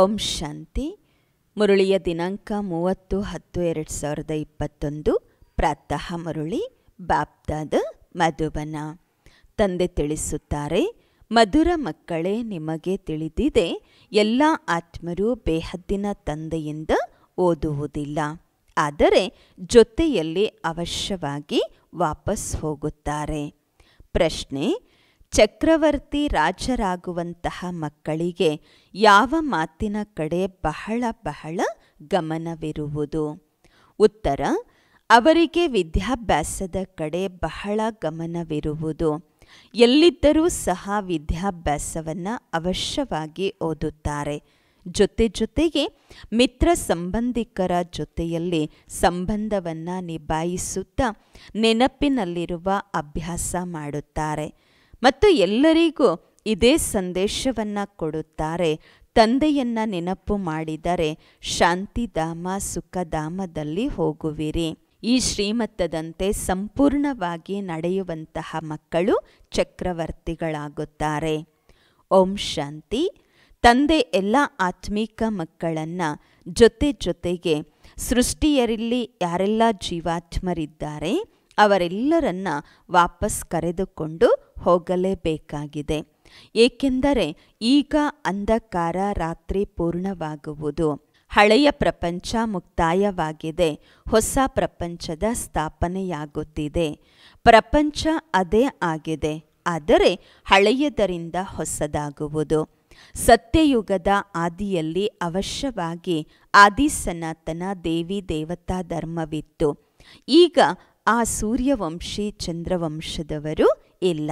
ಓಂ ಶಾಂತಿ ಮುರುಳಿಯ ದಿನಾಂಕ ಮೂವತ್ತು ಹತ್ತು ಎರಡು ಸಾವಿರದ ಇಪ್ಪತ್ತೊಂದು ಪ್ರಾತಃ ಮುರುಳಿ ಬಾಪ್ದಾದ ಮಧುಬನ ತಂದೆ ತಿಳಿಸುತ್ತಾರೆ ಮಧುರ ಮಕ್ಕಳೇ ನಿಮಗೆ ತಿಳಿದಿದೆ ಎಲ್ಲ ಆತ್ಮರು ಬೇಹದ್ದಿನ ತಂದೆಯಿಂದ ಓದುವುದಿಲ್ಲ ಆದರೆ ಜೊತೆಯಲ್ಲಿ ಅವಶ್ಯವಾಗಿ ವಾಪಸ್ ಹೋಗುತ್ತಾರೆ ಪ್ರಶ್ನೆ ಚಕ್ರವರ್ತಿ ರಾಜರಾಗುವಂತಹ ಮಕ್ಕಳಿಗೆ ಯಾವ ಮಾತಿನ ಕಡೆ ಬಹಳ ಬಹಳ ಗಮನವಿರುವುದು ಉತ್ತರ ಅವರಿಗೆ ವಿದ್ಯಾಭ್ಯಾಸದ ಕಡೆ ಬಹಳ ಗಮನವಿರುವುದು ಎಲ್ಲಿದ್ದರೂ ಸಹ ವಿದ್ಯಾಭ್ಯಾಸವನ್ನು ಅವಶ್ಯವಾಗಿ ಓದುತ್ತಾರೆ ಜೊತೆ ಜೊತೆಗೆ ಮಿತ್ರ ಸಂಬಂಧಿಕರ ಜೊತೆಯಲ್ಲಿ ಸಂಬಂಧವನ್ನು ನಿಭಾಯಿಸುತ್ತಾ ನೆನಪಿನಲ್ಲಿರುವ ಅಭ್ಯಾಸ ಮಾಡುತ್ತಾರೆ ಮತ್ತು ಎಲ್ಲರಿಗೂ ಇದೇ ಸಂದೇಶವನ್ನು ಕೊಡುತ್ತಾರೆ ತಂದೆಯನ್ನ ನೆನಪು ಮಾಡಿದರೆ ಶಾಂತಿಧಾಮ ಸುಖಧಾಮದಲ್ಲಿ ಹೋಗುವಿರಿ ಈ ಶ್ರೀಮತ್ತದಂತೆ ಸಂಪೂರ್ಣವಾಗಿ ನಡೆಯುವಂತಹ ಮಕ್ಕಳು ಚಕ್ರವರ್ತಿಗಳಾಗುತ್ತಾರೆ ಓಂ ಶಾಂತಿ ತಂದೆ ಎಲ್ಲ ಆತ್ಮೀಕ ಮಕ್ಕಳನ್ನು ಜೊತೆ ಜೊತೆಗೆ ಸೃಷ್ಟಿಯರಲ್ಲಿ ಯಾರೆಲ್ಲ ಜೀವಾತ್ಮರಿದ್ದಾರೆ ಅವರೆಲ್ಲರನ್ನ ವಾಪಸ್ ಕರೆದುಕೊಂಡು ಹೋಗಲೇಬೇಕಾಗಿದೆ ಏಕೆಂದರೆ ಈಗ ಅಂಧಕಾರ ರಾತ್ರಿ ಪೂರ್ಣವಾಗುವುದು ಹಳೆಯ ಪ್ರಪಂಚ ಮುಕ್ತಾಯವಾಗಿದೆ ಹೊಸ ಪ್ರಪಂಚದ ಸ್ಥಾಪನೆಯಾಗುತ್ತಿದೆ ಪ್ರಪಂಚ ಅದೇ ಆಗಿದೆ ಆದರೆ ಹಳೆಯದರಿಂದ ಹೊಸದಾಗುವುದು ಸತ್ಯಯುಗದ ಆದಿಯಲ್ಲಿ ಅವಶ್ಯವಾಗಿ ಸನಾತನ ದೇವಿ ದೇವತಾ ಧರ್ಮವಿತ್ತು ಈಗ ಆ ಸೂರ್ಯವಂಶಿ ಚಂದ್ರವಂಶದವರು ಇಲ್ಲ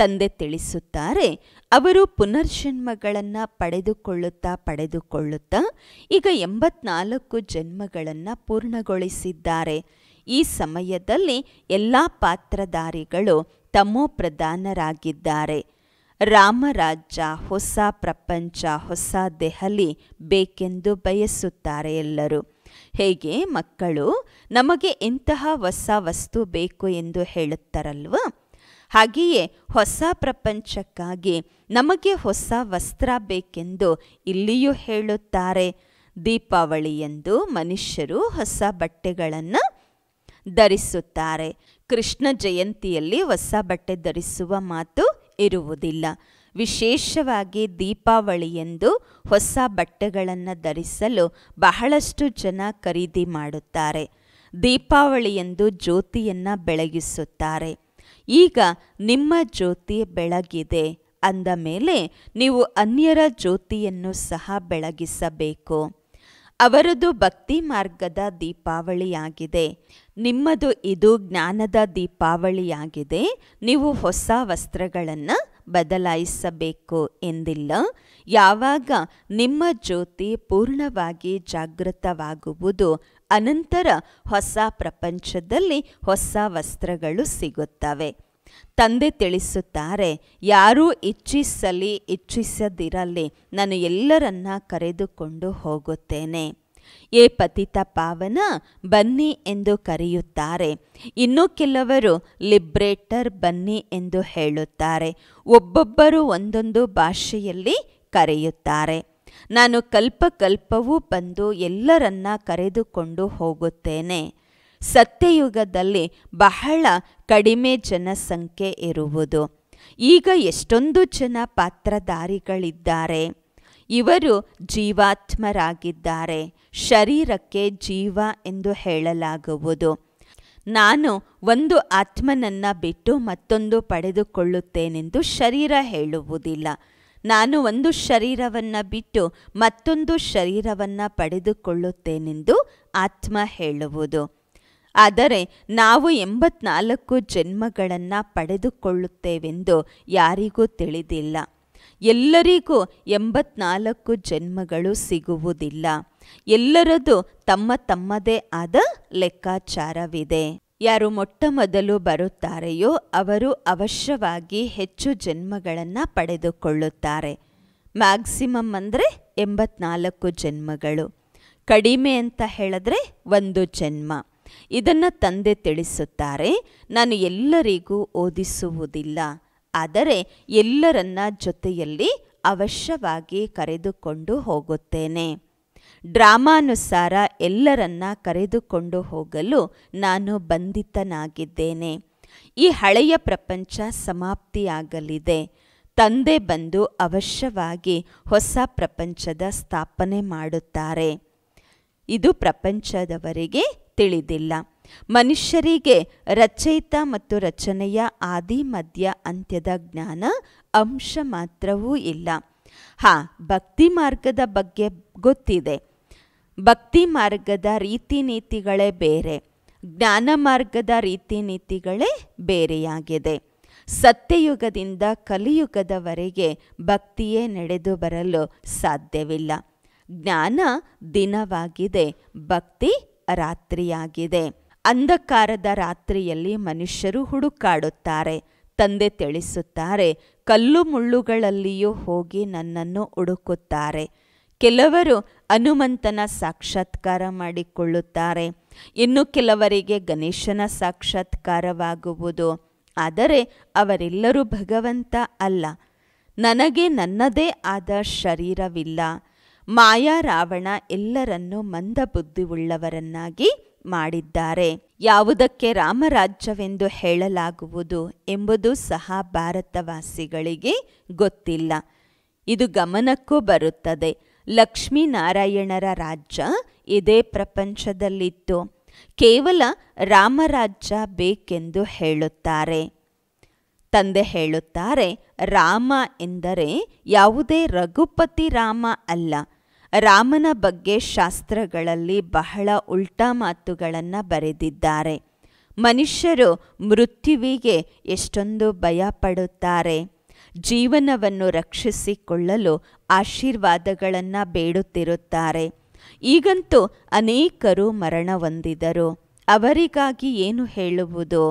ತಂದೆ ತಿಳಿಸುತ್ತಾರೆ ಅವರು ಪುನರ್ಜನ್ಮಗಳನ್ನು ಪಡೆದುಕೊಳ್ಳುತ್ತಾ ಪಡೆದುಕೊಳ್ಳುತ್ತಾ ಈಗ ಎಂಬತ್ನಾಲ್ಕು ಜನ್ಮಗಳನ್ನು ಪೂರ್ಣಗೊಳಿಸಿದ್ದಾರೆ ಈ ಸಮಯದಲ್ಲಿ ಎಲ್ಲ ಪಾತ್ರಧಾರಿಗಳು ತಮ್ಮೋ ಪ್ರಧಾನರಾಗಿದ್ದಾರೆ ರಾಮರಾಜ್ಯ ಹೊಸ ಪ್ರಪಂಚ ಹೊಸ ದೆಹಲಿ ಬೇಕೆಂದು ಬಯಸುತ್ತಾರೆ ಎಲ್ಲರೂ ಹೇಗೆ ಮಕ್ಕಳು ನಮಗೆ ಇಂತಹ ಹೊಸ ವಸ್ತು ಬೇಕು ಎಂದು ಹೇಳುತ್ತಾರಲ್ವ ಹಾಗೆಯೇ ಹೊಸ ಪ್ರಪಂಚಕ್ಕಾಗಿ ನಮಗೆ ಹೊಸ ವಸ್ತ್ರ ಬೇಕೆಂದು ಇಲ್ಲಿಯೂ ಹೇಳುತ್ತಾರೆ ದೀಪಾವಳಿಯಂದು ಮನುಷ್ಯರು ಹೊಸ ಬಟ್ಟೆಗಳನ್ನು ಧರಿಸುತ್ತಾರೆ ಕೃಷ್ಣ ಜಯಂತಿಯಲ್ಲಿ ಹೊಸ ಬಟ್ಟೆ ಧರಿಸುವ ಮಾತು ಇರುವುದಿಲ್ಲ ವಿಶೇಷವಾಗಿ ದೀಪಾವಳಿಯೆಂದು ಹೊಸ ಬಟ್ಟೆಗಳನ್ನು ಧರಿಸಲು ಬಹಳಷ್ಟು ಜನ ಖರೀದಿ ಮಾಡುತ್ತಾರೆ ದೀಪಾವಳಿಯೆಂದು ಜ್ಯೋತಿಯನ್ನು ಬೆಳಗಿಸುತ್ತಾರೆ ಈಗ ನಿಮ್ಮ ಜ್ಯೋತಿ ಬೆಳಗಿದೆ ಅಂದ ಮೇಲೆ ನೀವು ಅನ್ಯರ ಜ್ಯೋತಿಯನ್ನು ಸಹ ಬೆಳಗಿಸಬೇಕು ಅವರದು ಭಕ್ತಿ ಮಾರ್ಗದ ದೀಪಾವಳಿಯಾಗಿದೆ ನಿಮ್ಮದು ಇದು ಜ್ಞಾನದ ದೀಪಾವಳಿಯಾಗಿದೆ ನೀವು ಹೊಸ ವಸ್ತ್ರಗಳನ್ನು ಬದಲಾಯಿಸಬೇಕು ಎಂದಿಲ್ಲ ಯಾವಾಗ ನಿಮ್ಮ ಜ್ಯೋತಿ ಪೂರ್ಣವಾಗಿ ಜಾಗೃತವಾಗುವುದು ಅನಂತರ ಹೊಸ ಪ್ರಪಂಚದಲ್ಲಿ ಹೊಸ ವಸ್ತ್ರಗಳು ಸಿಗುತ್ತವೆ ತಂದೆ ತಿಳಿಸುತ್ತಾರೆ ಯಾರೂ ಇಚ್ಛಿಸಲಿ ಇಚ್ಛಿಸದಿರಲಿ ನಾನು ಎಲ್ಲರನ್ನ ಕರೆದುಕೊಂಡು ಹೋಗುತ್ತೇನೆ ಎ ಪತಿತ ಪಾವನ ಬನ್ನಿ ಎಂದು ಕರೆಯುತ್ತಾರೆ ಇನ್ನು ಕೆಲವರು ಲಿಬ್ರೇಟರ್ ಬನ್ನಿ ಎಂದು ಹೇಳುತ್ತಾರೆ ಒಬ್ಬೊಬ್ಬರು ಒಂದೊಂದು ಭಾಷೆಯಲ್ಲಿ ಕರೆಯುತ್ತಾರೆ ನಾನು ಕಲ್ಪ ಕಲ್ಪವೂ ಬಂದು ಎಲ್ಲರನ್ನ ಕರೆದುಕೊಂಡು ಹೋಗುತ್ತೇನೆ ಸತ್ಯಯುಗದಲ್ಲಿ ಬಹಳ ಕಡಿಮೆ ಜನಸಂಖ್ಯೆ ಇರುವುದು ಈಗ ಎಷ್ಟೊಂದು ಜನ ಪಾತ್ರಧಾರಿಗಳಿದ್ದಾರೆ ಇವರು ಜೀವಾತ್ಮರಾಗಿದ್ದಾರೆ ಶರೀರಕ್ಕೆ ಜೀವ ಎಂದು ಹೇಳಲಾಗುವುದು ನಾನು ಒಂದು ಆತ್ಮನನ್ನ ಬಿಟ್ಟು ಮತ್ತೊಂದು ಪಡೆದುಕೊಳ್ಳುತ್ತೇನೆಂದು ಶರೀರ ಹೇಳುವುದಿಲ್ಲ ನಾನು ಒಂದು ಶರೀರವನ್ನು ಬಿಟ್ಟು ಮತ್ತೊಂದು ಶರೀರವನ್ನು ಪಡೆದುಕೊಳ್ಳುತ್ತೇನೆಂದು ಆತ್ಮ ಹೇಳುವುದು ಆದರೆ ನಾವು ಎಂಬತ್ನಾಲ್ಕು ಜನ್ಮಗಳನ್ನು ಪಡೆದುಕೊಳ್ಳುತ್ತೇವೆಂದು ಯಾರಿಗೂ ತಿಳಿದಿಲ್ಲ ಎಲ್ಲರಿಗೂ ಎಂಬತ್ನಾಲ್ಕು ಜನ್ಮಗಳು ಸಿಗುವುದಿಲ್ಲ ಎಲ್ಲರದು ತಮ್ಮ ತಮ್ಮದೇ ಆದ ಲೆಕ್ಕಾಚಾರವಿದೆ ಯಾರು ಮೊಟ್ಟ ಮೊದಲು ಬರುತ್ತಾರೆಯೋ ಅವರು ಅವಶ್ಯವಾಗಿ ಹೆಚ್ಚು ಜನ್ಮಗಳನ್ನು ಪಡೆದುಕೊಳ್ಳುತ್ತಾರೆ ಮ್ಯಾಕ್ಸಿಮಮ್ ಅಂದರೆ ಎಂಬತ್ನಾಲ್ಕು ಜನ್ಮಗಳು ಕಡಿಮೆ ಅಂತ ಹೇಳಿದ್ರೆ ಒಂದು ಜನ್ಮ ಇದನ್ನು ತಂದೆ ತಿಳಿಸುತ್ತಾರೆ ನಾನು ಎಲ್ಲರಿಗೂ ಓದಿಸುವುದಿಲ್ಲ ಆದರೆ ಎಲ್ಲರನ್ನ ಜೊತೆಯಲ್ಲಿ ಅವಶ್ಯವಾಗಿ ಕರೆದುಕೊಂಡು ಹೋಗುತ್ತೇನೆ ಡ್ರಾಮಾನುಸಾರ ಎಲ್ಲರನ್ನ ಕರೆದುಕೊಂಡು ಹೋಗಲು ನಾನು ಬಂಧಿತನಾಗಿದ್ದೇನೆ ಈ ಹಳೆಯ ಪ್ರಪಂಚ ಸಮಾಪ್ತಿಯಾಗಲಿದೆ ತಂದೆ ಬಂದು ಅವಶ್ಯವಾಗಿ ಹೊಸ ಪ್ರಪಂಚದ ಸ್ಥಾಪನೆ ಮಾಡುತ್ತಾರೆ ಇದು ಪ್ರಪಂಚದವರಿಗೆ ತಿಳಿದಿಲ್ಲ ಮನುಷ್ಯರಿಗೆ ರಚಯಿತ ಮತ್ತು ರಚನೆಯ ಆದಿ ಮಧ್ಯ ಅಂತ್ಯದ ಜ್ಞಾನ ಅಂಶ ಮಾತ್ರವೂ ಇಲ್ಲ ಹಾ ಭಕ್ತಿ ಮಾರ್ಗದ ಬಗ್ಗೆ ಗೊತ್ತಿದೆ ಭಕ್ತಿ ಮಾರ್ಗದ ರೀತಿ ನೀತಿಗಳೇ ಬೇರೆ ಜ್ಞಾನ ಮಾರ್ಗದ ರೀತಿ ನೀತಿಗಳೇ ಬೇರೆಯಾಗಿದೆ ಸತ್ಯಯುಗದಿಂದ ಕಲಿಯುಗದವರೆಗೆ ಭಕ್ತಿಯೇ ನಡೆದು ಬರಲು ಸಾಧ್ಯವಿಲ್ಲ ಜ್ಞಾನ ದಿನವಾಗಿದೆ ಭಕ್ತಿ ರಾತ್ರಿಯಾಗಿದೆ ಅಂಧಕಾರದ ರಾತ್ರಿಯಲ್ಲಿ ಮನುಷ್ಯರು ಹುಡುಕಾಡುತ್ತಾರೆ ತಂದೆ ತಿಳಿಸುತ್ತಾರೆ ಕಲ್ಲು ಮುಳ್ಳುಗಳಲ್ಲಿಯೂ ಹೋಗಿ ನನ್ನನ್ನು ಹುಡುಕುತ್ತಾರೆ ಕೆಲವರು ಹನುಮಂತನ ಸಾಕ್ಷಾತ್ಕಾರ ಮಾಡಿಕೊಳ್ಳುತ್ತಾರೆ ಇನ್ನು ಕೆಲವರಿಗೆ ಗಣೇಶನ ಸಾಕ್ಷಾತ್ಕಾರವಾಗುವುದು ಆದರೆ ಅವರೆಲ್ಲರೂ ಭಗವಂತ ಅಲ್ಲ ನನಗೆ ನನ್ನದೇ ಆದ ಶರೀರವಿಲ್ಲ ಮಾಯಾ ರಾವಣ ಎಲ್ಲರನ್ನೂ ಉಳ್ಳವರನ್ನಾಗಿ ಮಾಡಿದ್ದಾರೆ ಯಾವುದಕ್ಕೆ ರಾಮರಾಜ್ಯವೆಂದು ಹೇಳಲಾಗುವುದು ಎಂಬುದು ಸಹ ಭಾರತವಾಸಿಗಳಿಗೆ ಗೊತ್ತಿಲ್ಲ ಇದು ಗಮನಕ್ಕೂ ಬರುತ್ತದೆ ಲಕ್ಷ್ಮೀನಾರಾಯಣರ ರಾಜ್ಯ ಇದೇ ಪ್ರಪಂಚದಲ್ಲಿತ್ತು ಕೇವಲ ರಾಮರಾಜ್ಯ ಬೇಕೆಂದು ಹೇಳುತ್ತಾರೆ ತಂದೆ ಹೇಳುತ್ತಾರೆ ರಾಮ ಎಂದರೆ ಯಾವುದೇ ರಘುಪತಿ ರಾಮ ಅಲ್ಲ ರಾಮನ ಬಗ್ಗೆ ಶಾಸ್ತ್ರಗಳಲ್ಲಿ ಬಹಳ ಉಲ್ಟಾ ಮಾತುಗಳನ್ನು ಬರೆದಿದ್ದಾರೆ ಮನುಷ್ಯರು ಮೃತ್ಯುವಿಗೆ ಎಷ್ಟೊಂದು ಭಯಪಡುತ್ತಾರೆ ಜೀವನವನ್ನು ರಕ್ಷಿಸಿಕೊಳ್ಳಲು ಆಶೀರ್ವಾದಗಳನ್ನು ಬೇಡುತ್ತಿರುತ್ತಾರೆ ಈಗಂತೂ ಅನೇಕರು ಮರಣ ಹೊಂದಿದರು ಅವರಿಗಾಗಿ ಏನು ಹೇಳುವುದು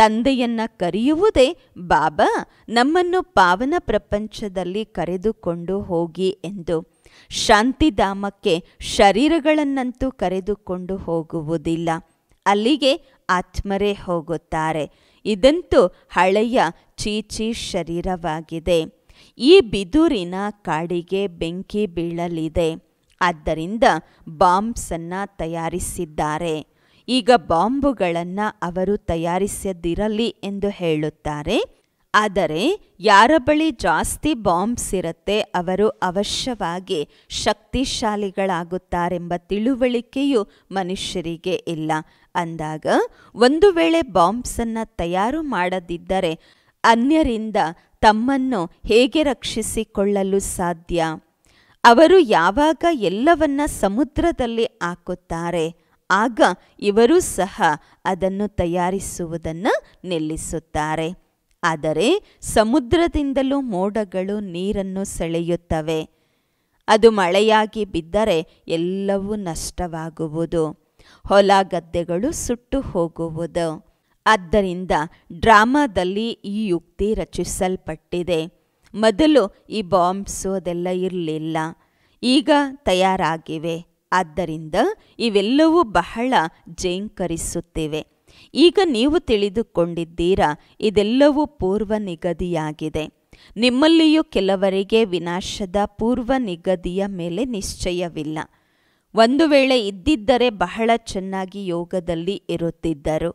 ತಂದೆಯನ್ನ ಕರೆಯುವುದೇ ಬಾಬಾ ನಮ್ಮನ್ನು ಪಾವನ ಪ್ರಪಂಚದಲ್ಲಿ ಕರೆದುಕೊಂಡು ಹೋಗಿ ಎಂದು ಶಾಂತಿಧಾಮಕ್ಕೆ ಶರೀರಗಳನ್ನಂತೂ ಕರೆದುಕೊಂಡು ಹೋಗುವುದಿಲ್ಲ ಅಲ್ಲಿಗೆ ಆತ್ಮರೇ ಹೋಗುತ್ತಾರೆ ಇದಂತೂ ಹಳೆಯ ಚೀಚಿ ಶರೀರವಾಗಿದೆ ಈ ಬಿದುರಿನ ಕಾಡಿಗೆ ಬೆಂಕಿ ಬೀಳಲಿದೆ ಆದ್ದರಿಂದ ಬಾಂಬ್ಸನ್ನು ತಯಾರಿಸಿದ್ದಾರೆ ಈಗ ಬಾಂಬುಗಳನ್ನು ಅವರು ತಯಾರಿಸದಿರಲಿ ಎಂದು ಹೇಳುತ್ತಾರೆ ಆದರೆ ಯಾರ ಬಳಿ ಜಾಸ್ತಿ ಬಾಂಬ್ಸ್ ಇರುತ್ತೆ ಅವರು ಅವಶ್ಯವಾಗಿ ಶಕ್ತಿಶಾಲಿಗಳಾಗುತ್ತಾರೆಂಬ ತಿಳುವಳಿಕೆಯು ಮನುಷ್ಯರಿಗೆ ಇಲ್ಲ ಅಂದಾಗ ಒಂದು ವೇಳೆ ಬಾಂಬ್ಸನ್ನು ತಯಾರು ಮಾಡದಿದ್ದರೆ ಅನ್ಯರಿಂದ ತಮ್ಮನ್ನು ಹೇಗೆ ರಕ್ಷಿಸಿಕೊಳ್ಳಲು ಸಾಧ್ಯ ಅವರು ಯಾವಾಗ ಎಲ್ಲವನ್ನ ಸಮುದ್ರದಲ್ಲಿ ಹಾಕುತ್ತಾರೆ ಆಗ ಇವರೂ ಸಹ ಅದನ್ನು ತಯಾರಿಸುವುದನ್ನು ನಿಲ್ಲಿಸುತ್ತಾರೆ ಆದರೆ ಸಮುದ್ರದಿಂದಲೂ ಮೋಡಗಳು ನೀರನ್ನು ಸೆಳೆಯುತ್ತವೆ ಅದು ಮಳೆಯಾಗಿ ಬಿದ್ದರೆ ಎಲ್ಲವೂ ನಷ್ಟವಾಗುವುದು ಹೊಲ ಗದ್ದೆಗಳು ಸುಟ್ಟು ಹೋಗುವುದು ಆದ್ದರಿಂದ ಡ್ರಾಮಾದಲ್ಲಿ ಈ ಯುಕ್ತಿ ರಚಿಸಲ್ಪಟ್ಟಿದೆ ಮೊದಲು ಈ ಬಾಂಬ್ಸು ಅದೆಲ್ಲ ಇರಲಿಲ್ಲ ಈಗ ತಯಾರಾಗಿವೆ ಆದ್ದರಿಂದ ಇವೆಲ್ಲವೂ ಬಹಳ ಜೇಂಕರಿಸುತ್ತಿವೆ ಈಗ ನೀವು ತಿಳಿದುಕೊಂಡಿದ್ದೀರಾ ಇದೆಲ್ಲವೂ ಪೂರ್ವ ನಿಗದಿಯಾಗಿದೆ ನಿಮ್ಮಲ್ಲಿಯೂ ಕೆಲವರಿಗೆ ವಿನಾಶದ ಪೂರ್ವ ನಿಗದಿಯ ಮೇಲೆ ನಿಶ್ಚಯವಿಲ್ಲ ಒಂದು ವೇಳೆ ಇದ್ದಿದ್ದರೆ ಬಹಳ ಚೆನ್ನಾಗಿ ಯೋಗದಲ್ಲಿ ಇರುತ್ತಿದ್ದರು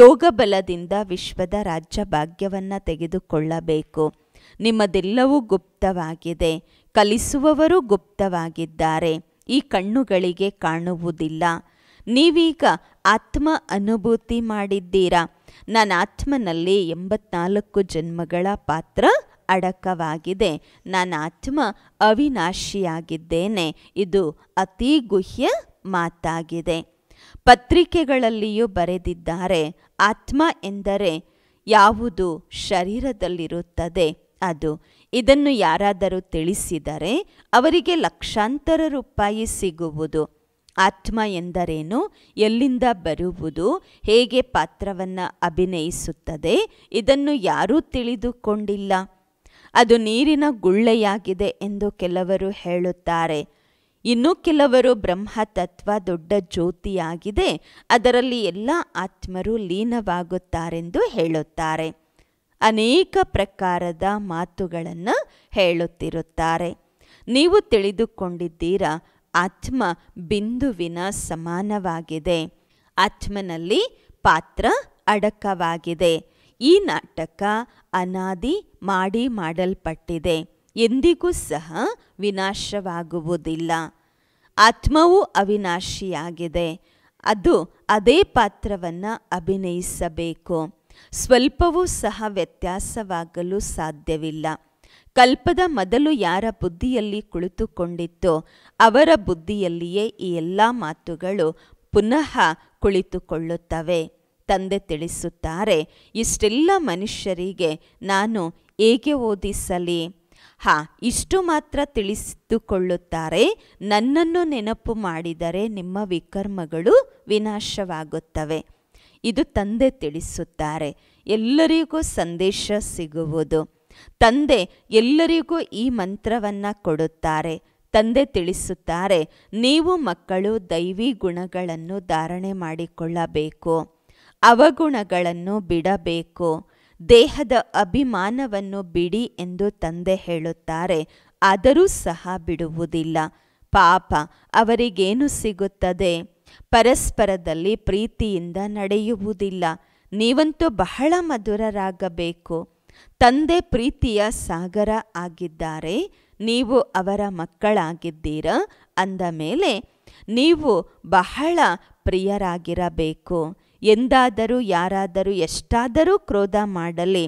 ಯೋಗ ಬಲದಿಂದ ವಿಶ್ವದ ರಾಜ್ಯ ಭಾಗ್ಯವನ್ನು ತೆಗೆದುಕೊಳ್ಳಬೇಕು ನಿಮ್ಮದೆಲ್ಲವೂ ಗುಪ್ತವಾಗಿದೆ ಕಲಿಸುವವರು ಗುಪ್ತವಾಗಿದ್ದಾರೆ ಈ ಕಣ್ಣುಗಳಿಗೆ ಕಾಣುವುದಿಲ್ಲ ನೀವೀಗ ಆತ್ಮ ಅನುಭೂತಿ ಮಾಡಿದ್ದೀರಾ ನನ್ನ ಆತ್ಮನಲ್ಲಿ ಎಂಬತ್ನಾಲ್ಕು ಜನ್ಮಗಳ ಪಾತ್ರ ಅಡಕವಾಗಿದೆ ನನ್ನ ಆತ್ಮ ಅವಿನಾಶಿಯಾಗಿದ್ದೇನೆ ಇದು ಅತಿ ಗುಹ್ಯ ಮಾತಾಗಿದೆ ಪತ್ರಿಕೆಗಳಲ್ಲಿಯೂ ಬರೆದಿದ್ದಾರೆ ಆತ್ಮ ಎಂದರೆ ಯಾವುದು ಶರೀರದಲ್ಲಿರುತ್ತದೆ ಅದು ಇದನ್ನು ಯಾರಾದರೂ ತಿಳಿಸಿದರೆ ಅವರಿಗೆ ಲಕ್ಷಾಂತರ ರೂಪಾಯಿ ಸಿಗುವುದು ಆತ್ಮ ಎಂದರೇನು ಎಲ್ಲಿಂದ ಬರುವುದು ಹೇಗೆ ಪಾತ್ರವನ್ನು ಅಭಿನಯಿಸುತ್ತದೆ ಇದನ್ನು ಯಾರೂ ತಿಳಿದುಕೊಂಡಿಲ್ಲ ಅದು ನೀರಿನ ಗುಳ್ಳೆಯಾಗಿದೆ ಎಂದು ಕೆಲವರು ಹೇಳುತ್ತಾರೆ ಇನ್ನು ಕೆಲವರು ಬ್ರಹ್ಮತತ್ವ ದೊಡ್ಡ ಜ್ಯೋತಿಯಾಗಿದೆ ಅದರಲ್ಲಿ ಎಲ್ಲ ಆತ್ಮರು ಲೀನವಾಗುತ್ತಾರೆಂದು ಹೇಳುತ್ತಾರೆ ಅನೇಕ ಪ್ರಕಾರದ ಮಾತುಗಳನ್ನು ಹೇಳುತ್ತಿರುತ್ತಾರೆ ನೀವು ತಿಳಿದುಕೊಂಡಿದ್ದೀರಾ ಆತ್ಮ ಬಿಂದುವಿನ ಸಮಾನವಾಗಿದೆ ಆತ್ಮನಲ್ಲಿ ಪಾತ್ರ ಅಡಕವಾಗಿದೆ ಈ ನಾಟಕ ಅನಾದಿ ಮಾಡಿ ಮಾಡಲ್ಪಟ್ಟಿದೆ ಎಂದಿಗೂ ಸಹ ವಿನಾಶವಾಗುವುದಿಲ್ಲ ಆತ್ಮವು ಅವಿನಾಶಿಯಾಗಿದೆ ಅದು ಅದೇ ಪಾತ್ರವನ್ನು ಅಭಿನಯಿಸಬೇಕು ಸ್ವಲ್ಪವೂ ಸಹ ವ್ಯತ್ಯಾಸವಾಗಲು ಸಾಧ್ಯವಿಲ್ಲ ಕಲ್ಪದ ಮೊದಲು ಯಾರ ಬುದ್ಧಿಯಲ್ಲಿ ಕುಳಿತುಕೊಂಡಿತ್ತೋ ಅವರ ಬುದ್ಧಿಯಲ್ಲಿಯೇ ಈ ಎಲ್ಲ ಮಾತುಗಳು ಪುನಃ ಕುಳಿತುಕೊಳ್ಳುತ್ತವೆ ತಂದೆ ತಿಳಿಸುತ್ತಾರೆ ಇಷ್ಟೆಲ್ಲ ಮನುಷ್ಯರಿಗೆ ನಾನು ಹೇಗೆ ಓದಿಸಲಿ ಹಾ ಇಷ್ಟು ಮಾತ್ರ ತಿಳಿಸಿದುಕೊಳ್ಳುತ್ತಾರೆ ನನ್ನನ್ನು ನೆನಪು ಮಾಡಿದರೆ ನಿಮ್ಮ ವಿಕರ್ಮಗಳು ವಿನಾಶವಾಗುತ್ತವೆ ಇದು ತಂದೆ ತಿಳಿಸುತ್ತಾರೆ ಎಲ್ಲರಿಗೂ ಸಂದೇಶ ಸಿಗುವುದು ತಂದೆ ಎಲ್ಲರಿಗೂ ಈ ಮಂತ್ರವನ್ನು ಕೊಡುತ್ತಾರೆ ತಂದೆ ತಿಳಿಸುತ್ತಾರೆ ನೀವು ಮಕ್ಕಳು ದೈವಿ ಗುಣಗಳನ್ನು ಧಾರಣೆ ಮಾಡಿಕೊಳ್ಳಬೇಕು ಅವಗುಣಗಳನ್ನು ಬಿಡಬೇಕು ದೇಹದ ಅಭಿಮಾನವನ್ನು ಬಿಡಿ ಎಂದು ತಂದೆ ಹೇಳುತ್ತಾರೆ ಆದರೂ ಸಹ ಬಿಡುವುದಿಲ್ಲ ಪಾಪ ಅವರಿಗೇನು ಸಿಗುತ್ತದೆ ಪರಸ್ಪರದಲ್ಲಿ ಪ್ರೀತಿಯಿಂದ ನಡೆಯುವುದಿಲ್ಲ ನೀವಂತೂ ಬಹಳ ಮಧುರರಾಗಬೇಕು ತಂದೆ ಪ್ರೀತಿಯ ಸಾಗರ ಆಗಿದ್ದಾರೆ ನೀವು ಅವರ ಮಕ್ಕಳಾಗಿದ್ದೀರ ಅಂದ ಮೇಲೆ ನೀವು ಬಹಳ ಪ್ರಿಯರಾಗಿರಬೇಕು ಎಂದಾದರೂ ಯಾರಾದರೂ ಎಷ್ಟಾದರೂ ಕ್ರೋಧ ಮಾಡಲಿ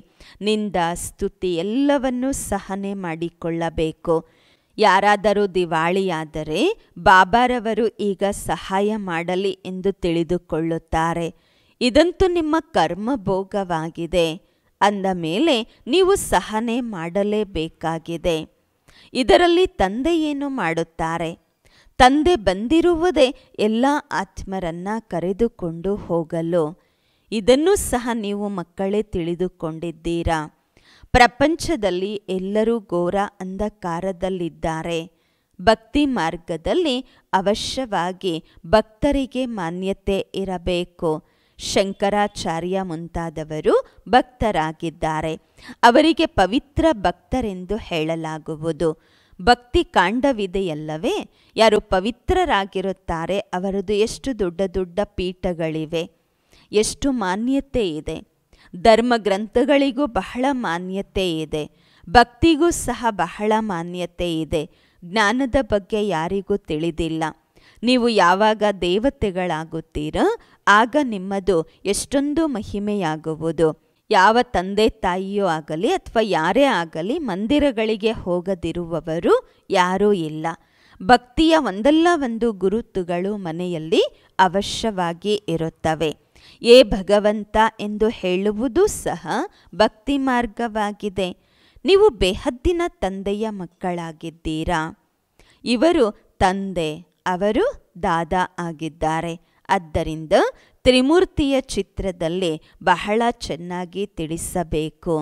ನಿಂದ ಸ್ತುತಿ ಎಲ್ಲವನ್ನೂ ಸಹನೆ ಮಾಡಿಕೊಳ್ಳಬೇಕು ಯಾರಾದರೂ ದಿವಾಳಿಯಾದರೆ ಬಾಬಾರವರು ಈಗ ಸಹಾಯ ಮಾಡಲಿ ಎಂದು ತಿಳಿದುಕೊಳ್ಳುತ್ತಾರೆ ಇದಂತೂ ನಿಮ್ಮ ಕರ್ಮಭೋಗವಾಗಿದೆ ಅಂದ ಮೇಲೆ ನೀವು ಸಹನೆ ಮಾಡಲೇಬೇಕಾಗಿದೆ ಇದರಲ್ಲಿ ತಂದೆ ಏನು ಮಾಡುತ್ತಾರೆ ತಂದೆ ಬಂದಿರುವುದೇ ಎಲ್ಲ ಆತ್ಮರನ್ನ ಕರೆದುಕೊಂಡು ಹೋಗಲು ಇದನ್ನು ಸಹ ನೀವು ಮಕ್ಕಳೇ ತಿಳಿದುಕೊಂಡಿದ್ದೀರಾ ಪ್ರಪಂಚದಲ್ಲಿ ಎಲ್ಲರೂ ಘೋರ ಅಂಧಕಾರದಲ್ಲಿದ್ದಾರೆ ಭಕ್ತಿ ಮಾರ್ಗದಲ್ಲಿ ಅವಶ್ಯವಾಗಿ ಭಕ್ತರಿಗೆ ಮಾನ್ಯತೆ ಇರಬೇಕು ಶಂಕರಾಚಾರ್ಯ ಮುಂತಾದವರು ಭಕ್ತರಾಗಿದ್ದಾರೆ ಅವರಿಗೆ ಪವಿತ್ರ ಭಕ್ತರೆಂದು ಹೇಳಲಾಗುವುದು ಭಕ್ತಿ ಕಾಂಡವಿದೆಯಲ್ಲವೇ ಯಾರು ಪವಿತ್ರರಾಗಿರುತ್ತಾರೆ ಅವರದು ಎಷ್ಟು ದೊಡ್ಡ ದೊಡ್ಡ ಪೀಠಗಳಿವೆ ಎಷ್ಟು ಮಾನ್ಯತೆ ಇದೆ ಧರ್ಮ ಗ್ರಂಥಗಳಿಗೂ ಬಹಳ ಮಾನ್ಯತೆ ಇದೆ ಭಕ್ತಿಗೂ ಸಹ ಬಹಳ ಮಾನ್ಯತೆ ಇದೆ ಜ್ಞಾನದ ಬಗ್ಗೆ ಯಾರಿಗೂ ತಿಳಿದಿಲ್ಲ ನೀವು ಯಾವಾಗ ದೇವತೆಗಳಾಗುತ್ತೀರೋ ಆಗ ನಿಮ್ಮದು ಎಷ್ಟೊಂದು ಮಹಿಮೆಯಾಗುವುದು ಯಾವ ತಂದೆ ತಾಯಿಯೂ ಆಗಲಿ ಅಥವಾ ಯಾರೇ ಆಗಲಿ ಮಂದಿರಗಳಿಗೆ ಹೋಗದಿರುವವರು ಯಾರೂ ಇಲ್ಲ ಭಕ್ತಿಯ ಒಂದಲ್ಲ ಒಂದು ಗುರುತುಗಳು ಮನೆಯಲ್ಲಿ ಅವಶ್ಯವಾಗಿ ಇರುತ್ತವೆ ಏ ಭಗವಂತ ಎಂದು ಹೇಳುವುದೂ ಸಹ ಭಕ್ತಿ ಮಾರ್ಗವಾಗಿದೆ ನೀವು ಬೇಹದ್ದಿನ ತಂದೆಯ ಮಕ್ಕಳಾಗಿದ್ದೀರಾ ಇವರು ತಂದೆ ಅವರು ದಾದಾ ಆಗಿದ್ದಾರೆ ಆದ್ದರಿಂದ ತ್ರಿಮೂರ್ತಿಯ ಚಿತ್ರದಲ್ಲಿ ಬಹಳ ಚೆನ್ನಾಗಿ ತಿಳಿಸಬೇಕು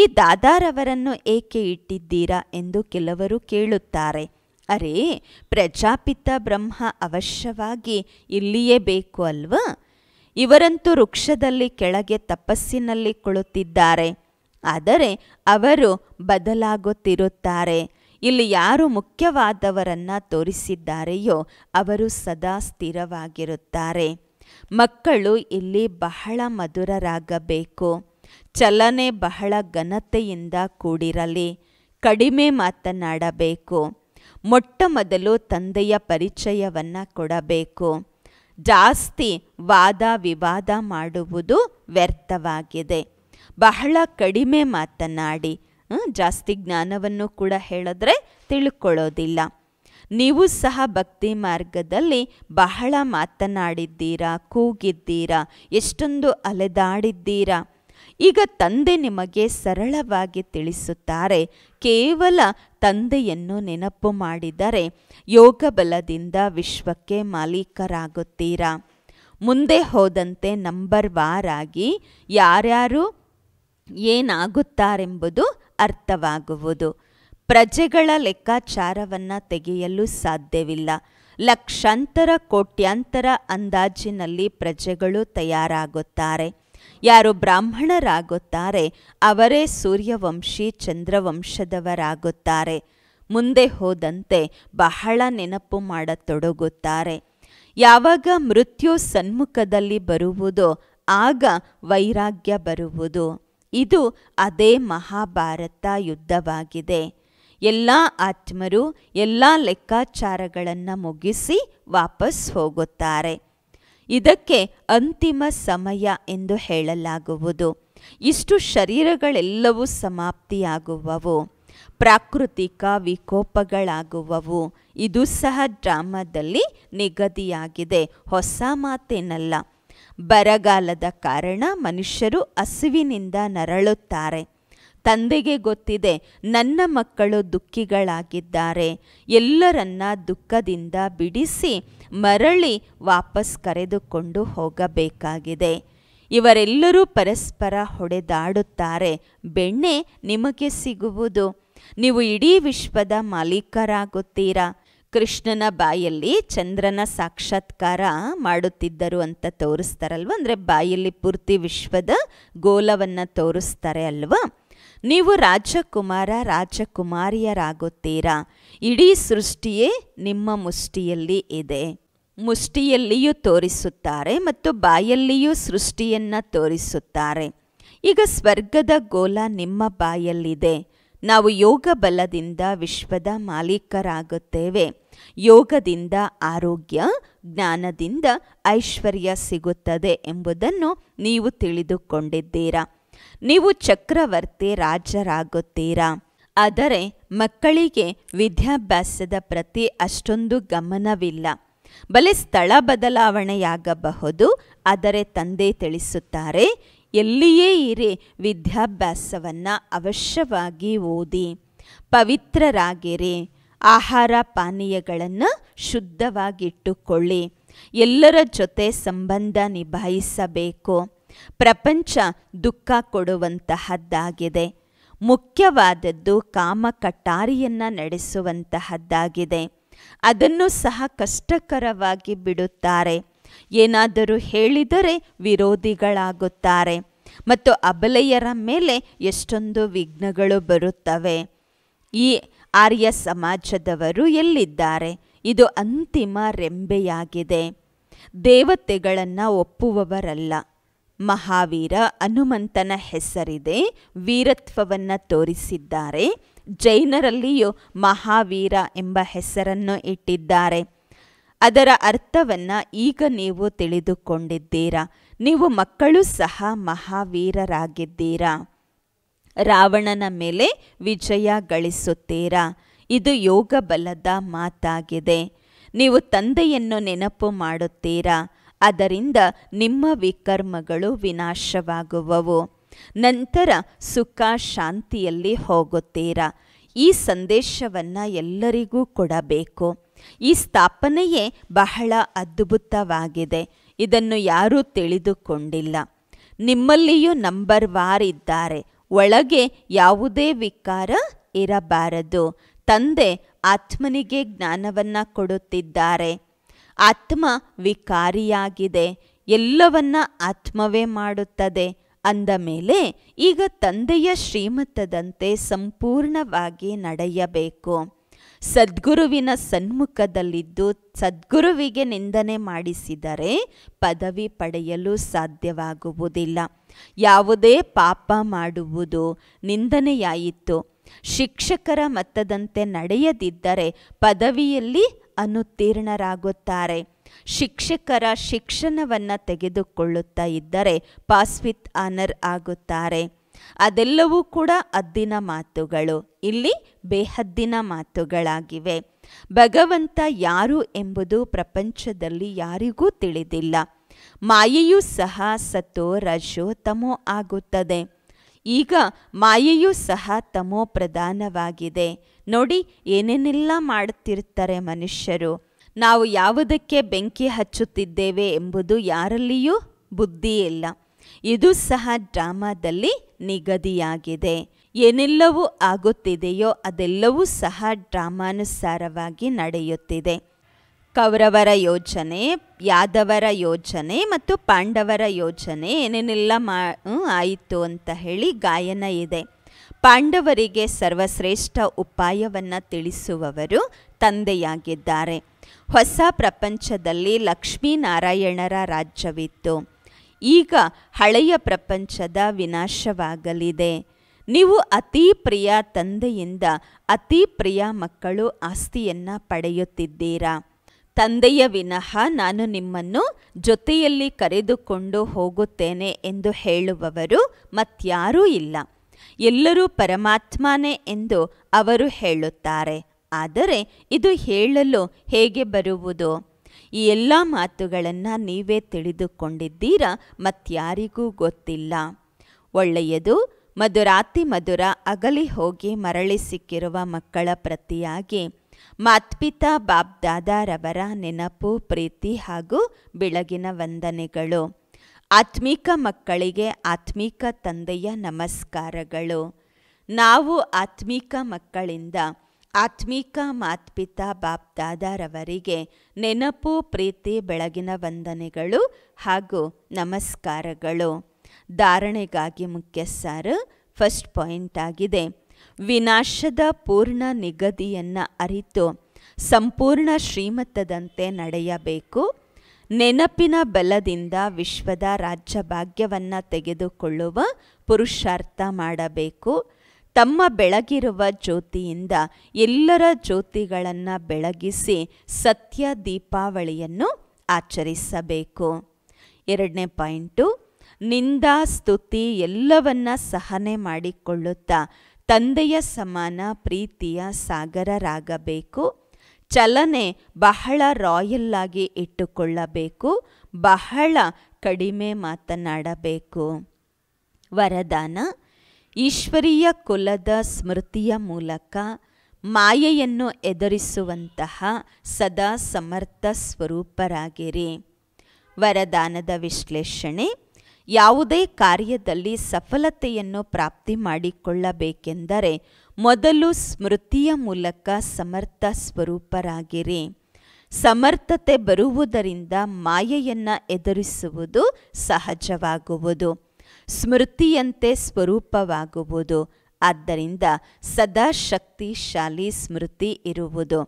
ಈ ದಾದಾರವರನ್ನು ಏಕೆ ಇಟ್ಟಿದ್ದೀರಾ ಎಂದು ಕೆಲವರು ಕೇಳುತ್ತಾರೆ ಅರೇ ಪ್ರಜಾಪಿತ ಬ್ರಹ್ಮ ಅವಶ್ಯವಾಗಿ ಇಲ್ಲಿಯೇ ಬೇಕು ಅಲ್ವಾ ಇವರಂತೂ ವೃಕ್ಷದಲ್ಲಿ ಕೆಳಗೆ ತಪಸ್ಸಿನಲ್ಲಿ ಕುಳಿತಿದ್ದಾರೆ ಆದರೆ ಅವರು ಬದಲಾಗುತ್ತಿರುತ್ತಾರೆ ಇಲ್ಲಿ ಯಾರು ಮುಖ್ಯವಾದವರನ್ನು ತೋರಿಸಿದ್ದಾರೆಯೋ ಅವರು ಸದಾ ಸ್ಥಿರವಾಗಿರುತ್ತಾರೆ ಮಕ್ಕಳು ಇಲ್ಲಿ ಬಹಳ ಮಧುರರಾಗಬೇಕು ಚಲನೆ ಬಹಳ ಘನತೆಯಿಂದ ಕೂಡಿರಲಿ ಕಡಿಮೆ ಮಾತನಾಡಬೇಕು ಮೊಟ್ಟ ಮೊದಲು ತಂದೆಯ ಪರಿಚಯವನ್ನು ಕೊಡಬೇಕು ಜಾಸ್ತಿ ವಾದ ವಿವಾದ ಮಾಡುವುದು ವ್ಯರ್ಥವಾಗಿದೆ ಬಹಳ ಕಡಿಮೆ ಮಾತನಾಡಿ ಜಾಸ್ತಿ ಜ್ಞಾನವನ್ನು ಕೂಡ ಹೇಳಿದ್ರೆ ತಿಳ್ಕೊಳ್ಳೋದಿಲ್ಲ ನೀವು ಸಹ ಭಕ್ತಿ ಮಾರ್ಗದಲ್ಲಿ ಬಹಳ ಮಾತನಾಡಿದ್ದೀರಾ ಕೂಗಿದ್ದೀರಾ ಎಷ್ಟೊಂದು ಅಲೆದಾಡಿದ್ದೀರಾ ಈಗ ತಂದೆ ನಿಮಗೆ ಸರಳವಾಗಿ ತಿಳಿಸುತ್ತಾರೆ ಕೇವಲ ತಂದೆಯನ್ನು ನೆನಪು ಮಾಡಿದರೆ ಯೋಗ ಬಲದಿಂದ ವಿಶ್ವಕ್ಕೆ ಮಾಲೀಕರಾಗುತ್ತೀರಾ ಮುಂದೆ ಹೋದಂತೆ ನಂಬರ್ ವಾರಾಗಿ ಯಾರ್ಯಾರು ಏನಾಗುತ್ತಾರೆಂಬುದು ಅರ್ಥವಾಗುವುದು ಪ್ರಜೆಗಳ ಲೆಕ್ಕಾಚಾರವನ್ನು ತೆಗೆಯಲು ಸಾಧ್ಯವಿಲ್ಲ ಲಕ್ಷಾಂತರ ಕೋಟ್ಯಾಂತರ ಅಂದಾಜಿನಲ್ಲಿ ಪ್ರಜೆಗಳು ತಯಾರಾಗುತ್ತಾರೆ ಯಾರು ಬ್ರಾಹ್ಮಣರಾಗುತ್ತಾರೆ ಅವರೇ ಸೂರ್ಯವಂಶಿ ಚಂದ್ರವಂಶದವರಾಗುತ್ತಾರೆ ಮುಂದೆ ಹೋದಂತೆ ಬಹಳ ನೆನಪು ಮಾಡತೊಡಗುತ್ತಾರೆ ಯಾವಾಗ ಮೃತ್ಯು ಸನ್ಮುಖದಲ್ಲಿ ಬರುವುದೋ ಆಗ ವೈರಾಗ್ಯ ಬರುವುದು ಇದು ಅದೇ ಮಹಾಭಾರತ ಯುದ್ಧವಾಗಿದೆ ಎಲ್ಲ ಆತ್ಮರು ಎಲ್ಲ ಲೆಕ್ಕಾಚಾರಗಳನ್ನು ಮುಗಿಸಿ ವಾಪಸ್ ಹೋಗುತ್ತಾರೆ ಇದಕ್ಕೆ ಅಂತಿಮ ಸಮಯ ಎಂದು ಹೇಳಲಾಗುವುದು ಇಷ್ಟು ಶರೀರಗಳೆಲ್ಲವೂ ಸಮಾಪ್ತಿಯಾಗುವವು ಪ್ರಾಕೃತಿಕ ವಿಕೋಪಗಳಾಗುವವು ಇದು ಸಹ ಡ್ರಾಮಾದಲ್ಲಿ ನಿಗದಿಯಾಗಿದೆ ಹೊಸ ಮಾತೇನಲ್ಲ ಬರಗಾಲದ ಕಾರಣ ಮನುಷ್ಯರು ಹಸಿವಿನಿಂದ ನರಳುತ್ತಾರೆ ತಂದೆಗೆ ಗೊತ್ತಿದೆ ನನ್ನ ಮಕ್ಕಳು ದುಃಖಿಗಳಾಗಿದ್ದಾರೆ ಎಲ್ಲರನ್ನ ದುಃಖದಿಂದ ಬಿಡಿಸಿ ಮರಳಿ ವಾಪಸ್ ಕರೆದುಕೊಂಡು ಹೋಗಬೇಕಾಗಿದೆ ಇವರೆಲ್ಲರೂ ಪರಸ್ಪರ ಹೊಡೆದಾಡುತ್ತಾರೆ ಬೆಣ್ಣೆ ನಿಮಗೆ ಸಿಗುವುದು ನೀವು ಇಡೀ ವಿಶ್ವದ ಮಾಲೀಕರಾಗುತ್ತೀರಾ ಕೃಷ್ಣನ ಬಾಯಲ್ಲಿ ಚಂದ್ರನ ಸಾಕ್ಷಾತ್ಕಾರ ಮಾಡುತ್ತಿದ್ದರು ಅಂತ ತೋರಿಸ್ತಾರಲ್ವ ಅಂದರೆ ಬಾಯಲ್ಲಿ ಪೂರ್ತಿ ವಿಶ್ವದ ಗೋಲವನ್ನು ತೋರಿಸ್ತಾರೆ ಅಲ್ವಾ ನೀವು ರಾಜಕುಮಾರ ರಾಜಕುಮಾರಿಯರಾಗುತ್ತೀರಾ ಇಡೀ ಸೃಷ್ಟಿಯೇ ನಿಮ್ಮ ಮುಷ್ಟಿಯಲ್ಲಿ ಇದೆ ಮುಷ್ಟಿಯಲ್ಲಿಯೂ ತೋರಿಸುತ್ತಾರೆ ಮತ್ತು ಬಾಯಲ್ಲಿಯೂ ಸೃಷ್ಟಿಯನ್ನು ತೋರಿಸುತ್ತಾರೆ ಈಗ ಸ್ವರ್ಗದ ಗೋಲ ನಿಮ್ಮ ಬಾಯಲ್ಲಿದೆ ನಾವು ಯೋಗ ಬಲದಿಂದ ವಿಶ್ವದ ಮಾಲೀಕರಾಗುತ್ತೇವೆ ಯೋಗದಿಂದ ಆರೋಗ್ಯ ಜ್ಞಾನದಿಂದ ಐಶ್ವರ್ಯ ಸಿಗುತ್ತದೆ ಎಂಬುದನ್ನು ನೀವು ತಿಳಿದುಕೊಂಡಿದ್ದೀರಾ ನೀವು ಚಕ್ರವರ್ತಿ ರಾಜರಾಗುತ್ತೀರಾ ಆದರೆ ಮಕ್ಕಳಿಗೆ ವಿದ್ಯಾಭ್ಯಾಸದ ಪ್ರತಿ ಅಷ್ಟೊಂದು ಗಮನವಿಲ್ಲ ಬಲೆ ಸ್ಥಳ ಬದಲಾವಣೆಯಾಗಬಹುದು ಆದರೆ ತಂದೆ ತಿಳಿಸುತ್ತಾರೆ ಎಲ್ಲಿಯೇ ಇರಿ ವಿದ್ಯಾಭ್ಯಾಸವನ್ನು ಅವಶ್ಯವಾಗಿ ಓದಿ ಪವಿತ್ರರಾಗಿರಿ ಆಹಾರ ಪಾನೀಯಗಳನ್ನು ಶುದ್ಧವಾಗಿಟ್ಟುಕೊಳ್ಳಿ ಎಲ್ಲರ ಜೊತೆ ಸಂಬಂಧ ನಿಭಾಯಿಸಬೇಕು ಪ್ರಪಂಚ ದುಃಖ ಕೊಡುವಂತಹದ್ದಾಗಿದೆ ಮುಖ್ಯವಾದದ್ದು ಕಾಮ ಕಟ್ಟಾರಿಯನ್ನು ನಡೆಸುವಂತಹದ್ದಾಗಿದೆ ಅದನ್ನು ಸಹ ಕಷ್ಟಕರವಾಗಿ ಬಿಡುತ್ತಾರೆ ಏನಾದರೂ ಹೇಳಿದರೆ ವಿರೋಧಿಗಳಾಗುತ್ತಾರೆ ಮತ್ತು ಅಬಲೆಯರ ಮೇಲೆ ಎಷ್ಟೊಂದು ವಿಘ್ನಗಳು ಬರುತ್ತವೆ ಈ ಆರ್ಯ ಸಮಾಜದವರು ಎಲ್ಲಿದ್ದಾರೆ ಇದು ಅಂತಿಮ ರೆಂಬೆಯಾಗಿದೆ ದೇವತೆಗಳನ್ನು ಒಪ್ಪುವವರಲ್ಲ ಮಹಾವೀರ ಹನುಮಂತನ ಹೆಸರಿದೆ ವೀರತ್ವವನ್ನು ತೋರಿಸಿದ್ದಾರೆ ಜೈನರಲ್ಲಿಯೂ ಮಹಾವೀರ ಎಂಬ ಹೆಸರನ್ನು ಇಟ್ಟಿದ್ದಾರೆ ಅದರ ಅರ್ಥವನ್ನು ಈಗ ನೀವು ತಿಳಿದುಕೊಂಡಿದ್ದೀರಾ ನೀವು ಮಕ್ಕಳು ಸಹ ಮಹಾವೀರರಾಗಿದ್ದೀರಾ ರಾವಣನ ಮೇಲೆ ವಿಜಯ ಗಳಿಸುತ್ತೀರಾ ಇದು ಯೋಗ ಬಲದ ಮಾತಾಗಿದೆ ನೀವು ತಂದೆಯನ್ನು ನೆನಪು ಮಾಡುತ್ತೀರಾ ಅದರಿಂದ ನಿಮ್ಮ ವಿಕರ್ಮಗಳು ವಿನಾಶವಾಗುವವು ನಂತರ ಸುಖ ಶಾಂತಿಯಲ್ಲಿ ಹೋಗುತ್ತೀರಾ ಈ ಸಂದೇಶವನ್ನು ಎಲ್ಲರಿಗೂ ಕೊಡಬೇಕು ಈ ಸ್ಥಾಪನೆಯೇ ಬಹಳ ಅದ್ಭುತವಾಗಿದೆ ಇದನ್ನು ಯಾರೂ ತಿಳಿದುಕೊಂಡಿಲ್ಲ ನಿಮ್ಮಲ್ಲಿಯೂ ನಂಬರ್ ವಾರ್ ಇದ್ದಾರೆ ಒಳಗೆ ಯಾವುದೇ ವಿಕಾರ ಇರಬಾರದು ತಂದೆ ಆತ್ಮನಿಗೆ ಜ್ಞಾನವನ್ನು ಕೊಡುತ್ತಿದ್ದಾರೆ ಆತ್ಮ ವಿಕಾರಿಯಾಗಿದೆ ಎಲ್ಲವನ್ನ ಆತ್ಮವೇ ಮಾಡುತ್ತದೆ ಅಂದ ಮೇಲೆ ಈಗ ತಂದೆಯ ಶ್ರೀಮತದಂತೆ ಸಂಪೂರ್ಣವಾಗಿ ನಡೆಯಬೇಕು ಸದ್ಗುರುವಿನ ಸನ್ಮುಖದಲ್ಲಿದ್ದು ಸದ್ಗುರುವಿಗೆ ನಿಂದನೆ ಮಾಡಿಸಿದರೆ ಪದವಿ ಪಡೆಯಲು ಸಾಧ್ಯವಾಗುವುದಿಲ್ಲ ಯಾವುದೇ ಪಾಪ ಮಾಡುವುದು ನಿಂದನೆಯಾಯಿತು ಶಿಕ್ಷಕರ ಮತದಂತೆ ನಡೆಯದಿದ್ದರೆ ಪದವಿಯಲ್ಲಿ ಅನುತ್ತೀರ್ಣರಾಗುತ್ತಾರೆ ಶಿಕ್ಷಕರ ಶಿಕ್ಷಣವನ್ನು ತೆಗೆದುಕೊಳ್ಳುತ್ತಾ ಇದ್ದರೆ ಪಾಸ್ ವಿತ್ ಆನರ್ ಆಗುತ್ತಾರೆ ಅದೆಲ್ಲವೂ ಕೂಡ ಅದ್ದಿನ ಮಾತುಗಳು ಇಲ್ಲಿ ಬೇಹದ್ದಿನ ಮಾತುಗಳಾಗಿವೆ ಭಗವಂತ ಯಾರು ಎಂಬುದು ಪ್ರಪಂಚದಲ್ಲಿ ಯಾರಿಗೂ ತಿಳಿದಿಲ್ಲ ಮಾಯೆಯೂ ಸಹ ಸತೋ ರಜೋ ತಮೋ ಆಗುತ್ತದೆ ಈಗ ಮಾಯೆಯೂ ಸಹ ತಮೋ ಪ್ರಧಾನವಾಗಿದೆ ನೋಡಿ ಏನೇನೆಲ್ಲ ಮಾಡುತ್ತಿರುತ್ತಾರೆ ಮನುಷ್ಯರು ನಾವು ಯಾವುದಕ್ಕೆ ಬೆಂಕಿ ಹಚ್ಚುತ್ತಿದ್ದೇವೆ ಎಂಬುದು ಯಾರಲ್ಲಿಯೂ ಬುದ್ಧಿ ಇಲ್ಲ ಇದು ಸಹ ಡ್ರಾಮಾದಲ್ಲಿ ನಿಗದಿಯಾಗಿದೆ ಏನೆಲ್ಲವೂ ಆಗುತ್ತಿದೆಯೋ ಅದೆಲ್ಲವೂ ಸಹ ಡ್ರಾಮಾನುಸಾರವಾಗಿ ನಡೆಯುತ್ತಿದೆ ಕೌರವರ ಯೋಜನೆ ಯಾದವರ ಯೋಜನೆ ಮತ್ತು ಪಾಂಡವರ ಯೋಜನೆ ಏನೇನೆಲ್ಲ ಮಾ ಆಯಿತು ಅಂತ ಹೇಳಿ ಗಾಯನ ಇದೆ ಪಾಂಡವರಿಗೆ ಸರ್ವಶ್ರೇಷ್ಠ ಉಪಾಯವನ್ನು ತಿಳಿಸುವವರು ತಂದೆಯಾಗಿದ್ದಾರೆ ಹೊಸ ಪ್ರಪಂಚದಲ್ಲಿ ಲಕ್ಷ್ಮೀನಾರಾಯಣರ ರಾಜ್ಯವಿತ್ತು ಈಗ ಹಳೆಯ ಪ್ರಪಂಚದ ವಿನಾಶವಾಗಲಿದೆ ನೀವು ಅತಿ ಪ್ರಿಯ ತಂದೆಯಿಂದ ಅತಿ ಪ್ರಿಯ ಮಕ್ಕಳು ಆಸ್ತಿಯನ್ನು ಪಡೆಯುತ್ತಿದ್ದೀರಾ ತಂದೆಯ ವಿನಃ ನಾನು ನಿಮ್ಮನ್ನು ಜೊತೆಯಲ್ಲಿ ಕರೆದುಕೊಂಡು ಹೋಗುತ್ತೇನೆ ಎಂದು ಹೇಳುವವರು ಮತ್ಯಾರೂ ಇಲ್ಲ ಎಲ್ಲರೂ ಪರಮಾತ್ಮನೇ ಎಂದು ಅವರು ಹೇಳುತ್ತಾರೆ ಆದರೆ ಇದು ಹೇಳಲು ಹೇಗೆ ಬರುವುದು ಈ ಎಲ್ಲ ಮಾತುಗಳನ್ನು ನೀವೇ ತಿಳಿದುಕೊಂಡಿದ್ದೀರಾ ಮತ್ಯಾರಿಗೂ ಗೊತ್ತಿಲ್ಲ ಒಳ್ಳೆಯದು ಮಧುರಾತಿ ಮಧುರ ಅಗಲಿ ಹೋಗಿ ಮರಳಿ ಸಿಕ್ಕಿರುವ ಮಕ್ಕಳ ಪ್ರತಿಯಾಗಿ ಮಾತ್ಪಿತಾ ಬಾಬ್ದಾದಾರವರ ನೆನಪು ಪ್ರೀತಿ ಹಾಗೂ ಬೆಳಗಿನ ವಂದನೆಗಳು ಆತ್ಮೀಕ ಮಕ್ಕಳಿಗೆ ಆತ್ಮೀಕ ತಂದೆಯ ನಮಸ್ಕಾರಗಳು ನಾವು ಆತ್ಮೀಕ ಮಕ್ಕಳಿಂದ ಆತ್ಮೀಕ ಮಾತ್ಪಿತಾ ಬಾಬ್ದಾದಾರವರಿಗೆ ನೆನಪು ಪ್ರೀತಿ ಬೆಳಗಿನ ವಂದನೆಗಳು ಹಾಗೂ ನಮಸ್ಕಾರಗಳು ಧಾರಣೆಗಾಗಿ ಮುಖ್ಯ ಫಸ್ಟ್ ಪಾಯಿಂಟ್ ಆಗಿದೆ ವಿನಾಶದ ಪೂರ್ಣ ನಿಗದಿಯನ್ನು ಅರಿತು ಸಂಪೂರ್ಣ ಶ್ರೀಮತದಂತೆ ನಡೆಯಬೇಕು ನೆನಪಿನ ಬಲದಿಂದ ವಿಶ್ವದ ರಾಜ್ಯ ಭಾಗ್ಯವನ್ನು ತೆಗೆದುಕೊಳ್ಳುವ ಪುರುಷಾರ್ಥ ಮಾಡಬೇಕು ತಮ್ಮ ಬೆಳಗಿರುವ ಜ್ಯೋತಿಯಿಂದ ಎಲ್ಲರ ಜ್ಯೋತಿಗಳನ್ನು ಬೆಳಗಿಸಿ ಸತ್ಯ ದೀಪಾವಳಿಯನ್ನು ಆಚರಿಸಬೇಕು ಎರಡನೇ ಪಾಯಿಂಟು ನಿಂದ ಸ್ತುತಿ ಎಲ್ಲವನ್ನ ಸಹನೆ ಮಾಡಿಕೊಳ್ಳುತ್ತಾ ತಂದೆಯ ಸಮಾನ ಪ್ರೀತಿಯ ಸಾಗರರಾಗಬೇಕು ಚಲನೆ ಬಹಳ ರಾಯಲ್ ಆಗಿ ಇಟ್ಟುಕೊಳ್ಳಬೇಕು ಬಹಳ ಕಡಿಮೆ ಮಾತನಾಡಬೇಕು ವರದಾನ ಈಶ್ವರೀಯ ಕುಲದ ಸ್ಮೃತಿಯ ಮೂಲಕ ಮಾಯೆಯನ್ನು ಎದುರಿಸುವಂತಹ ಸದಾ ಸಮರ್ಥ ಸ್ವರೂಪರಾಗಿರಿ ವರದಾನದ ವಿಶ್ಲೇಷಣೆ ಯಾವುದೇ ಕಾರ್ಯದಲ್ಲಿ ಸಫಲತೆಯನ್ನು ಪ್ರಾಪ್ತಿ ಮಾಡಿಕೊಳ್ಳಬೇಕೆಂದರೆ ಮೊದಲು ಸ್ಮೃತಿಯ ಮೂಲಕ ಸಮರ್ಥ ಸ್ವರೂಪರಾಗಿರಿ ಸಮರ್ಥತೆ ಬರುವುದರಿಂದ ಮಾಯೆಯನ್ನು ಎದುರಿಸುವುದು ಸಹಜವಾಗುವುದು ಸ್ಮೃತಿಯಂತೆ ಸ್ವರೂಪವಾಗುವುದು ಆದ್ದರಿಂದ ಸದಾ ಶಕ್ತಿಶಾಲಿ ಸ್ಮೃತಿ ಇರುವುದು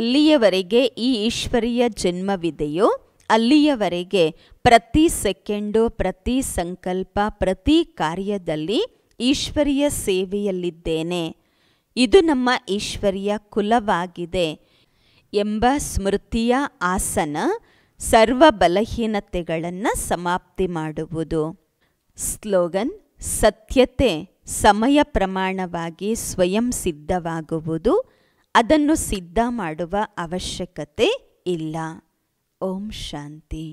ಎಲ್ಲಿಯವರೆಗೆ ಈ ಈಶ್ವರಿಯ ಜನ್ಮವಿದೆಯೋ ಅಲ್ಲಿಯವರೆಗೆ ಪ್ರತಿ ಸೆಕೆಂಡು ಪ್ರತಿ ಸಂಕಲ್ಪ ಪ್ರತಿ ಕಾರ್ಯದಲ್ಲಿ ಈಶ್ವರಿಯ ಸೇವೆಯಲ್ಲಿದ್ದೇನೆ ಇದು ನಮ್ಮ ಈಶ್ವರಿಯ ಕುಲವಾಗಿದೆ ಎಂಬ ಸ್ಮೃತಿಯ ಆಸನ ಸರ್ವ ಬಲಹೀನತೆಗಳನ್ನು ಸಮಾಪ್ತಿ ಮಾಡುವುದು ಸ್ಲೋಗನ್ ಸತ್ಯತೆ ಸಮಯ ಪ್ರಮಾಣವಾಗಿ ಸ್ವಯಂ ಸಿದ್ಧವಾಗುವುದು ಅದನ್ನು ಸಿದ್ಧ ಮಾಡುವ ಅವಶ್ಯಕತೆ ಇಲ್ಲ ओम शांति